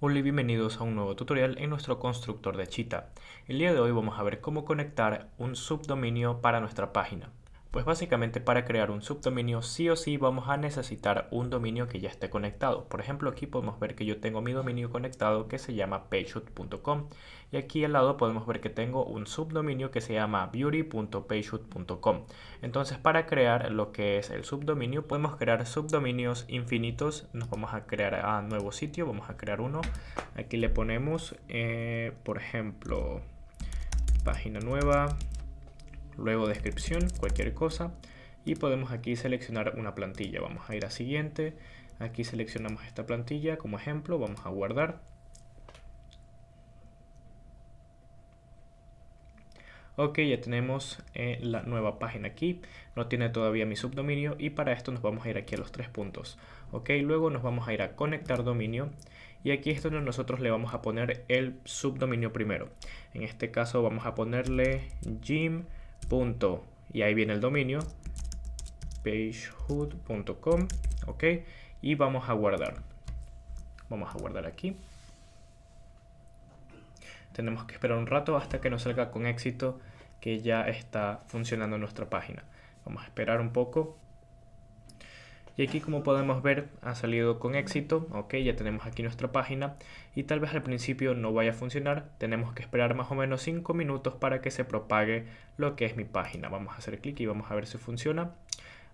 Hola y bienvenidos a un nuevo tutorial en nuestro constructor de Chita. El día de hoy vamos a ver cómo conectar un subdominio para nuestra página. Pues básicamente para crear un subdominio sí o sí vamos a necesitar un dominio que ya esté conectado. Por ejemplo aquí podemos ver que yo tengo mi dominio conectado que se llama pageshoot.com y aquí al lado podemos ver que tengo un subdominio que se llama beauty.pageshoot.com. Entonces para crear lo que es el subdominio podemos crear subdominios infinitos. Nos vamos a crear a nuevo sitio, vamos a crear uno. Aquí le ponemos eh, por ejemplo página nueva luego descripción, cualquier cosa, y podemos aquí seleccionar una plantilla. Vamos a ir a siguiente, aquí seleccionamos esta plantilla como ejemplo, vamos a guardar. Ok, ya tenemos eh, la nueva página aquí, no tiene todavía mi subdominio y para esto nos vamos a ir aquí a los tres puntos. Ok, luego nos vamos a ir a conectar dominio y aquí es donde nosotros le vamos a poner el subdominio primero. En este caso vamos a ponerle gym punto, y ahí viene el dominio, pagehood.com, ok, y vamos a guardar. Vamos a guardar aquí. Tenemos que esperar un rato hasta que nos salga con éxito que ya está funcionando nuestra página. Vamos a esperar un poco y aquí como podemos ver ha salido con éxito, ok, ya tenemos aquí nuestra página y tal vez al principio no vaya a funcionar, tenemos que esperar más o menos 5 minutos para que se propague lo que es mi página. Vamos a hacer clic y vamos a ver si funciona.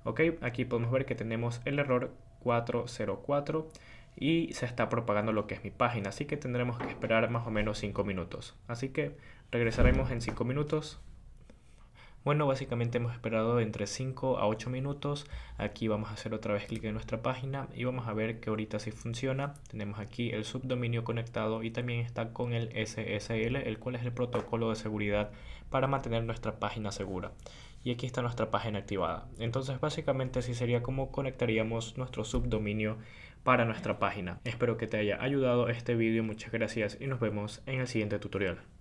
Ok, aquí podemos ver que tenemos el error 404 y se está propagando lo que es mi página, así que tendremos que esperar más o menos 5 minutos. Así que regresaremos en 5 minutos bueno, básicamente hemos esperado entre 5 a 8 minutos. Aquí vamos a hacer otra vez clic en nuestra página y vamos a ver que ahorita sí funciona. Tenemos aquí el subdominio conectado y también está con el SSL, el cual es el protocolo de seguridad para mantener nuestra página segura y aquí está nuestra página activada. Entonces básicamente así sería como conectaríamos nuestro subdominio para nuestra página. Espero que te haya ayudado este vídeo, muchas gracias y nos vemos en el siguiente tutorial.